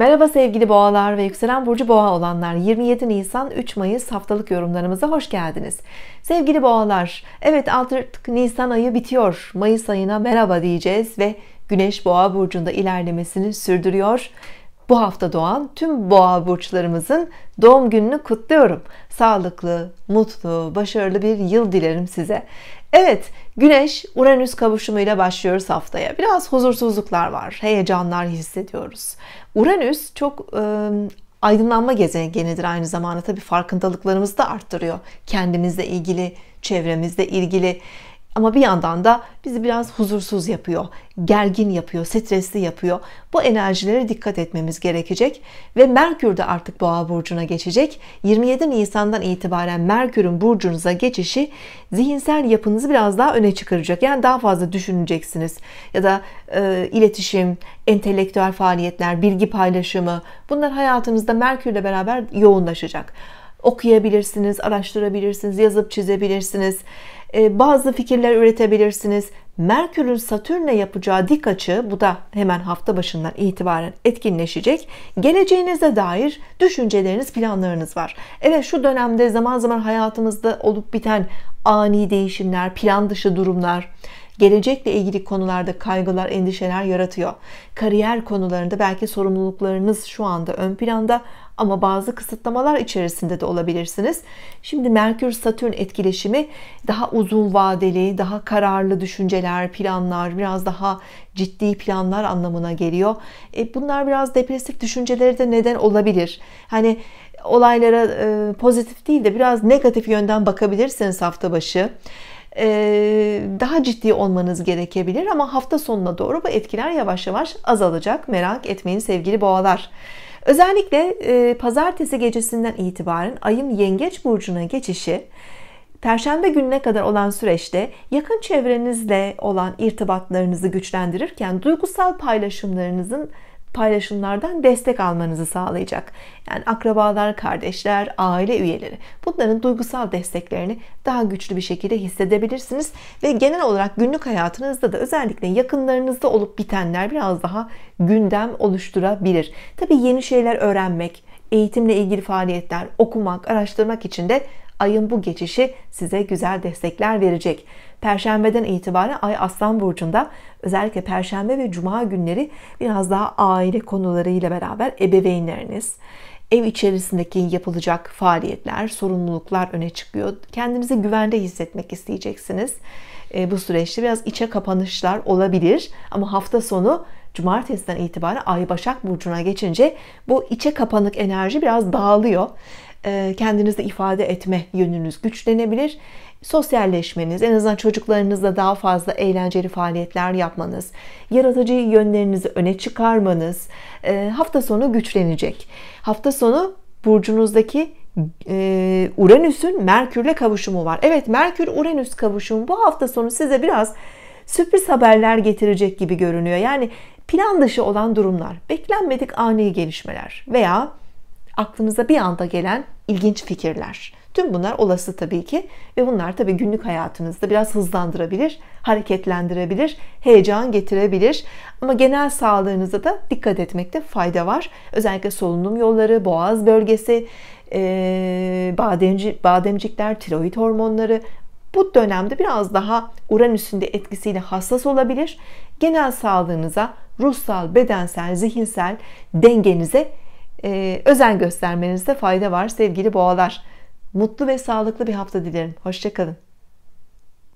Merhaba sevgili boğalar ve yükselen burcu boğa olanlar 27 Nisan 3 Mayıs haftalık yorumlarımıza hoş geldiniz sevgili boğalar evet artık Nisan ayı bitiyor Mayıs ayına merhaba diyeceğiz ve Güneş boğa burcunda ilerlemesini sürdürüyor bu hafta doğan tüm boğa burçlarımızın doğum gününü kutluyorum. Sağlıklı, mutlu, başarılı bir yıl dilerim size. Evet, Güneş Uranüs kavuşumuyla başlıyoruz haftaya. Biraz huzursuzluklar var, heyecanlar hissediyoruz. Uranüs çok e, aydınlanma gezegenidir aynı zamanda. Tabii farkındalıklarımızı da arttırıyor. Kendimizle ilgili, çevremizle ilgili ama bir yandan da bizi biraz huzursuz yapıyor, gergin yapıyor, stresli yapıyor. Bu enerjilere dikkat etmemiz gerekecek ve Merkür de artık Boğa burcuna geçecek. 27 Nisan'dan itibaren Merkür'ün burcunuza geçişi zihinsel yapınızı biraz daha öne çıkaracak. Yani daha fazla düşüneceksiniz ya da e, iletişim, entelektüel faaliyetler, bilgi paylaşımı bunlar hayatınızda Merkür'le beraber yoğunlaşacak okuyabilirsiniz, araştırabilirsiniz, yazıp çizebilirsiniz. Ee, bazı fikirler üretebilirsiniz. Merkür'ün Satürn'le yapacağı dik açı, bu da hemen hafta başından itibaren etkinleşecek. Geleceğinize dair düşünceleriniz, planlarınız var. Evet şu dönemde zaman zaman hayatımızda olup biten ani değişimler, plan dışı durumlar, gelecekle ilgili konularda kaygılar, endişeler yaratıyor. Kariyer konularında belki sorumluluklarınız şu anda ön planda ama bazı kısıtlamalar içerisinde de olabilirsiniz. Şimdi Merkür Satürn etkileşimi daha uzun vadeli, daha kararlı düşünceler, planlar, biraz daha ciddi planlar anlamına geliyor. E bunlar biraz depresif düşüncelere de neden olabilir. Hani olaylara e, pozitif değil de biraz negatif yönden bakabilirsiniz hafta başı. Ee, daha ciddi olmanız gerekebilir ama hafta sonuna doğru bu etkiler yavaş yavaş azalacak. Merak etmeyin sevgili boğalar. Özellikle e, pazartesi gecesinden itibaren ayın yengeç burcuna geçişi Perşembe gününe kadar olan süreçte yakın çevrenizle olan irtibatlarınızı güçlendirirken duygusal paylaşımlarınızın paylaşımlardan destek almanızı sağlayacak. Yani akrabalar, kardeşler, aile üyeleri bunların duygusal desteklerini daha güçlü bir şekilde hissedebilirsiniz ve genel olarak günlük hayatınızda da özellikle yakınlarınızda olup bitenler biraz daha gündem oluşturabilir. Tabii yeni şeyler öğrenmek, eğitimle ilgili faaliyetler, okumak, araştırmak için de ayın bu geçişi size güzel destekler verecek. Perşembeden itibaren ay Aslan burcunda özellikle perşembe ve cuma günleri biraz daha aile konularıyla beraber ebeveynleriniz, ev içerisindeki yapılacak faaliyetler, sorumluluklar öne çıkıyor. Kendinizi güvende hissetmek isteyeceksiniz. E, bu süreçte biraz içe kapanışlar olabilir ama hafta sonu cumartesiden itibaren Ay Başak Burcu'na geçince bu içe kapanık enerji biraz dağılıyor. Ee, Kendinizi ifade etme yönünüz güçlenebilir. Sosyalleşmeniz, en azından çocuklarınızla daha fazla eğlenceli faaliyetler yapmanız, yaratıcı yönlerinizi öne çıkarmanız e, hafta sonu güçlenecek. Hafta sonu burcunuzdaki e, Uranüs'ün Merkür'le kavuşumu var. Evet Merkür-Uranüs kavuşumu bu hafta sonu size biraz sürpriz haberler getirecek gibi görünüyor. Yani plan dışı olan durumlar, beklenmedik ani gelişmeler veya aklınıza bir anda gelen ilginç fikirler. Tüm bunlar olası tabii ki ve bunlar tabii günlük hayatınızda biraz hızlandırabilir, hareketlendirebilir, heyecan getirebilir. Ama genel sağlığınıza da dikkat etmekte fayda var. Özellikle solunum yolları, boğaz bölgesi, bademci, bademcikler, tiroid hormonları, bu dönemde biraz daha Uranüs'ün de etkisiyle hassas olabilir. Genel sağlığınıza, ruhsal, bedensel, zihinsel dengenize e, özen göstermenizde fayda var sevgili boğalar. Mutlu ve sağlıklı bir hafta dilerim. Hoşçakalın.